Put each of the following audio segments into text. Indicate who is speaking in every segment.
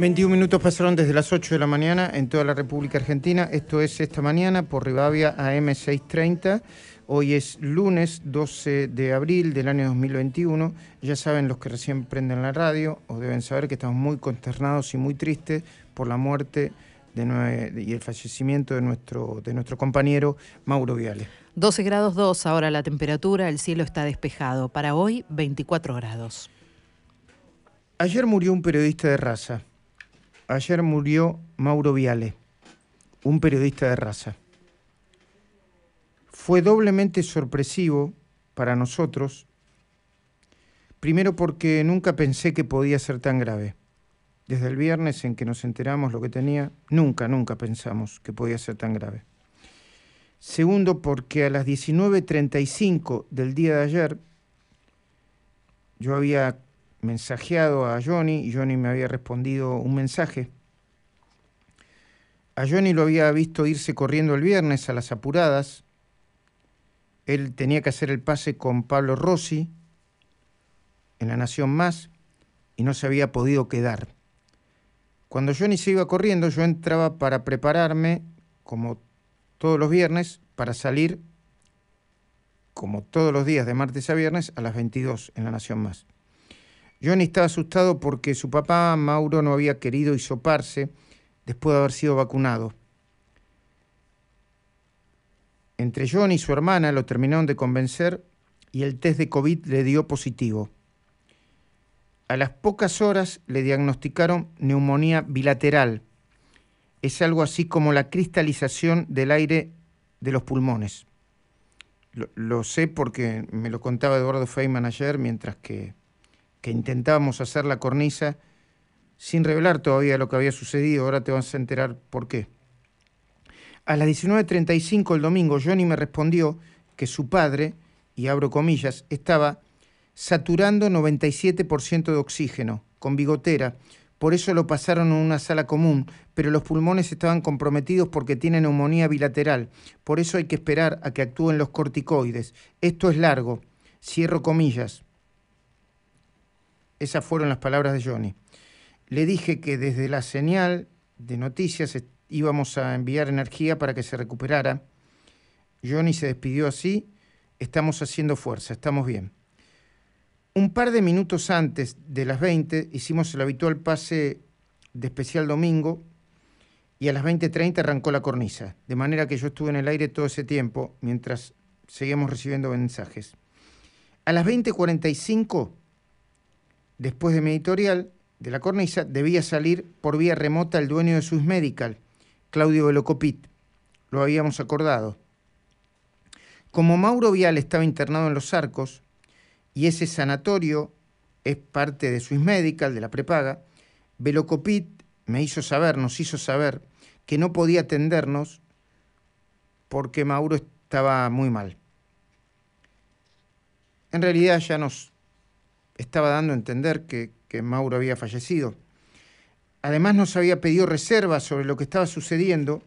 Speaker 1: 21 minutos pasaron desde las 8 de la mañana en toda la República Argentina. Esto es esta mañana por Rivavia AM630. Hoy es lunes 12 de abril del año 2021. Ya saben los que recién prenden la radio o deben saber que estamos muy consternados y muy tristes por la muerte y el fallecimiento de nuestro, de nuestro compañero Mauro Viale. 12 grados 2 ahora la temperatura, el cielo está despejado. Para hoy 24 grados. Ayer murió un periodista de raza ayer murió Mauro Viale, un periodista de raza. Fue doblemente sorpresivo para nosotros, primero porque nunca pensé que podía ser tan grave. Desde el viernes en que nos enteramos lo que tenía, nunca, nunca pensamos que podía ser tan grave. Segundo, porque a las 19.35 del día de ayer yo había mensajeado a Johnny y Johnny me había respondido un mensaje. A Johnny lo había visto irse corriendo el viernes a las apuradas. Él tenía que hacer el pase con Pablo Rossi en La Nación Más y no se había podido quedar. Cuando Johnny se iba corriendo, yo entraba para prepararme, como todos los viernes, para salir, como todos los días de martes a viernes, a las 22 en La Nación Más. Johnny estaba asustado porque su papá Mauro no había querido hisoparse después de haber sido vacunado. Entre Johnny y su hermana lo terminaron de convencer y el test de COVID le dio positivo. A las pocas horas le diagnosticaron neumonía bilateral. Es algo así como la cristalización del aire de los pulmones. Lo, sé porque me lo contaba Eduardo Feynman ayer mientras que que intentábamos hacer la cornisa sin revelar todavía lo que había sucedido. Ahora te vas a enterar por qué. A las 19.35 el domingo, Johnny me respondió que su padre, y abro comillas, estaba saturando 97% de oxígeno, con bigotera. Por eso lo pasaron en una sala común, pero los pulmones estaban comprometidos porque tiene neumonía bilateral. Por eso hay que esperar a que actúen los corticoides. Esto es largo. Cierro comillas. Esas fueron las palabras de Johnny. Le dije que desde la señal de noticias íbamos a enviar energía para que se recuperara. Johnny se despidió así. Estamos haciendo fuerza, estamos bien. Un par de minutos antes de las 20 hicimos el habitual pase de especial domingo y a las 20.30 arrancó la cornisa, de manera que yo estuve en el aire todo ese tiempo mientras seguíamos recibiendo mensajes. A las 20.45 Después de mi editorial de la cornisa, debía salir por vía remota el dueño de Swiss Medical, Claudio Velocopit. Lo habíamos acordado. Como Mauro Vial estaba internado en los arcos, y ese sanatorio es parte de Swiss Medical, de la prepaga, Velocopit me hizo saber, nos hizo saber, que no podía atendernos porque Mauro estaba muy mal. En realidad ya nos estaba dando a entender que, Mauro había fallecido. Además nos había pedido reservas sobre lo que estaba sucediendo,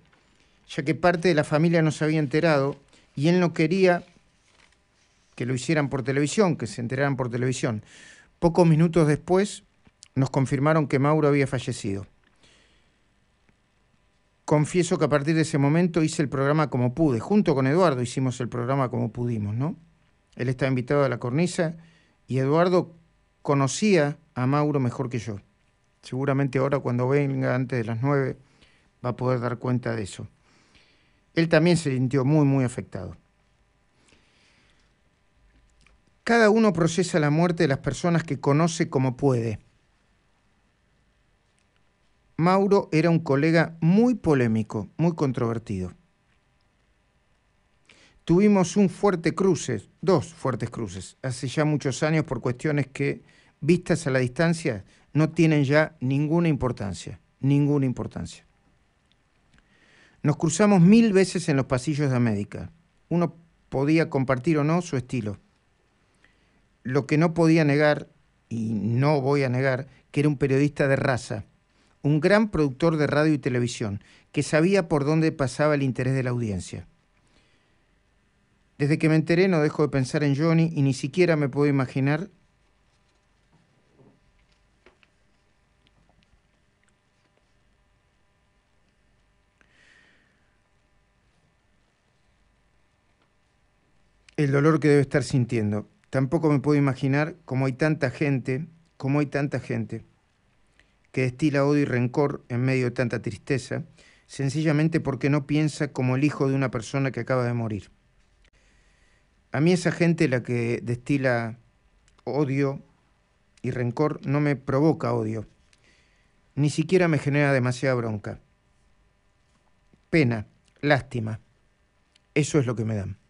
Speaker 1: ya que parte de la familia no se había enterado y él no quería que lo hicieran por televisión, que se enteraran por televisión. Pocos minutos después nos confirmaron que Mauro había fallecido. Confieso que a partir de ese momento hice el programa como pude. Junto con Eduardo hicimos el programa como pudimos, ¿no? Él estaba invitado a la cornisa y Eduardo conocía a Mauro mejor que yo. Seguramente ahora cuando venga antes de las nueve va a poder dar cuenta de eso. Él también se sintió muy, muy afectado. Cada uno procesa la muerte de las personas que conoce como puede. Mauro era un colega muy polémico, muy controvertido tuvimos un fuerte cruce, dos fuertes cruces, hace ya muchos años por cuestiones que, vistas a la distancia, no tienen ya ninguna importancia, ninguna importancia. Nos cruzamos mil veces en los pasillos de América. Uno podía compartir o no su estilo. Lo que no podía negar, y no voy a negar, que era un periodista de raza, un gran productor de radio y televisión, que sabía por dónde pasaba el interés de la audiencia desde que me enteré no dejo de pensar en Johnny y ni siquiera me puedo imaginar el dolor que debe estar sintiendo. Tampoco me puedo imaginar cómo hay tanta gente, cómo hay tanta gente que destila odio y rencor en medio de tanta tristeza, sencillamente porque no piensa como el hijo de una persona que acaba de morir. A mí esa gente la que destila odio y rencor no me provoca odio, ni siquiera me genera demasiada bronca. Pena, lástima, eso es lo que me dan.